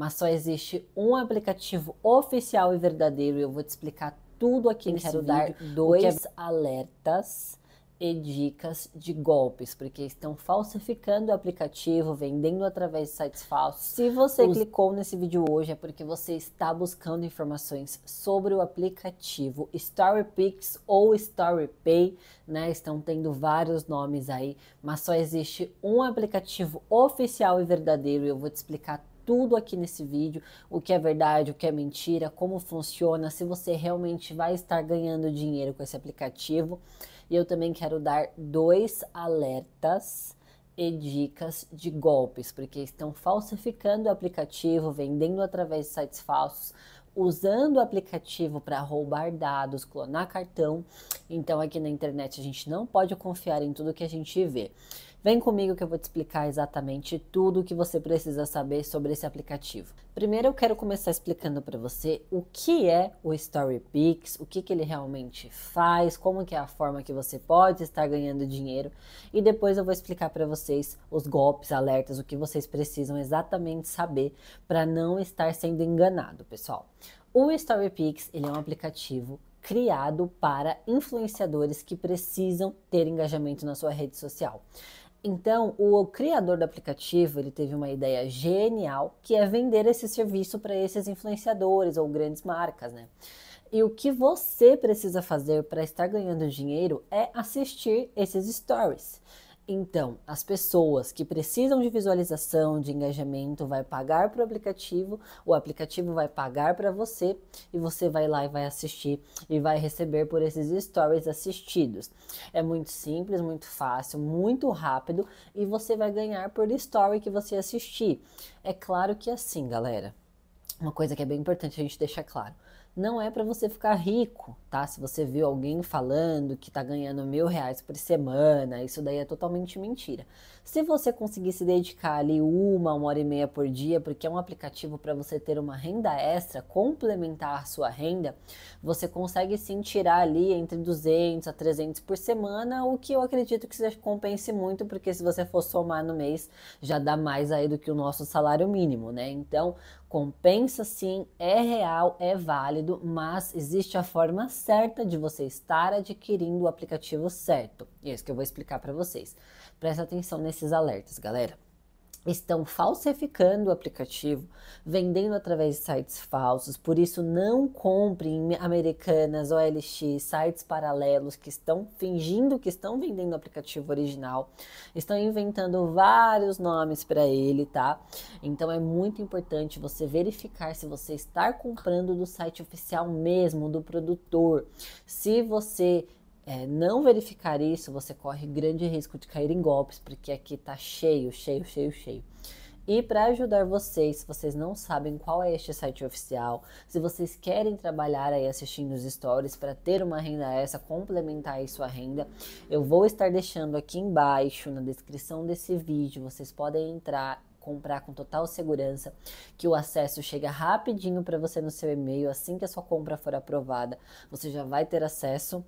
mas só existe um aplicativo oficial e verdadeiro. e Eu vou te explicar tudo aqui eu nesse Quero dar é dois é... alertas e dicas de golpes, porque estão falsificando o aplicativo, vendendo através de sites falsos. Se você Os... clicou nesse vídeo hoje é porque você está buscando informações sobre o aplicativo StoryPix ou StoryPay, né? Estão tendo vários nomes aí, mas só existe um aplicativo oficial e verdadeiro. e Eu vou te explicar tudo aqui nesse vídeo, o que é verdade, o que é mentira, como funciona, se você realmente vai estar ganhando dinheiro com esse aplicativo. E eu também quero dar dois alertas e dicas de golpes, porque estão falsificando o aplicativo, vendendo através de sites falsos, usando o aplicativo para roubar dados, clonar cartão. Então aqui na internet a gente não pode confiar em tudo que a gente vê. Vem comigo que eu vou te explicar exatamente tudo o que você precisa saber sobre esse aplicativo. Primeiro eu quero começar explicando para você o que é o StoryPix, o que, que ele realmente faz, como que é a forma que você pode estar ganhando dinheiro e depois eu vou explicar para vocês os golpes, alertas, o que vocês precisam exatamente saber para não estar sendo enganado, pessoal. O StoryPix ele é um aplicativo criado para influenciadores que precisam ter engajamento na sua rede social. Então, o criador do aplicativo, ele teve uma ideia genial, que é vender esse serviço para esses influenciadores ou grandes marcas, né? E o que você precisa fazer para estar ganhando dinheiro é assistir esses stories. Então, as pessoas que precisam de visualização, de engajamento, vai pagar para o aplicativo, o aplicativo vai pagar para você e você vai lá e vai assistir e vai receber por esses stories assistidos. É muito simples, muito fácil, muito rápido e você vai ganhar por story que você assistir. É claro que é assim, galera. Uma coisa que é bem importante a gente deixar claro não é para você ficar rico, tá? Se você viu alguém falando que tá ganhando mil reais por semana, isso daí é totalmente mentira. Se você conseguir se dedicar ali uma, uma hora e meia por dia, porque é um aplicativo para você ter uma renda extra, complementar a sua renda, você consegue sim tirar ali entre 200 a 300 por semana, o que eu acredito que você compense muito, porque se você for somar no mês, já dá mais aí do que o nosso salário mínimo, né? Então, compensa sim, é real, é válido válido, mas existe a forma certa de você estar adquirindo o aplicativo certo. E é isso que eu vou explicar para vocês. Presta atenção nesses alertas, galera estão falsificando o aplicativo, vendendo através de sites falsos. Por isso, não compre em Americanas, OLX, sites paralelos que estão fingindo que estão vendendo o aplicativo original. Estão inventando vários nomes para ele, tá? Então, é muito importante você verificar se você está comprando do site oficial mesmo, do produtor. Se você é, não verificar isso, você corre grande risco de cair em golpes, porque aqui está cheio, cheio, cheio, cheio. E para ajudar vocês, se vocês não sabem qual é este site oficial, se vocês querem trabalhar aí assistindo os stories para ter uma renda essa, complementar aí sua renda, eu vou estar deixando aqui embaixo na descrição desse vídeo, vocês podem entrar comprar com total segurança, que o acesso chega rapidinho para você no seu e-mail, assim que a sua compra for aprovada, você já vai ter acesso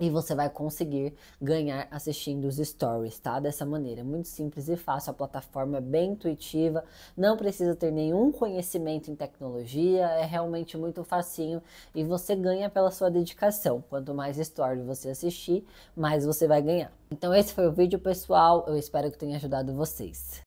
e você vai conseguir ganhar assistindo os stories, tá? Dessa maneira, é muito simples e fácil. A plataforma é bem intuitiva, não precisa ter nenhum conhecimento em tecnologia, é realmente muito facinho e você ganha pela sua dedicação. Quanto mais stories você assistir, mais você vai ganhar. Então esse foi o vídeo, pessoal. Eu espero que tenha ajudado vocês.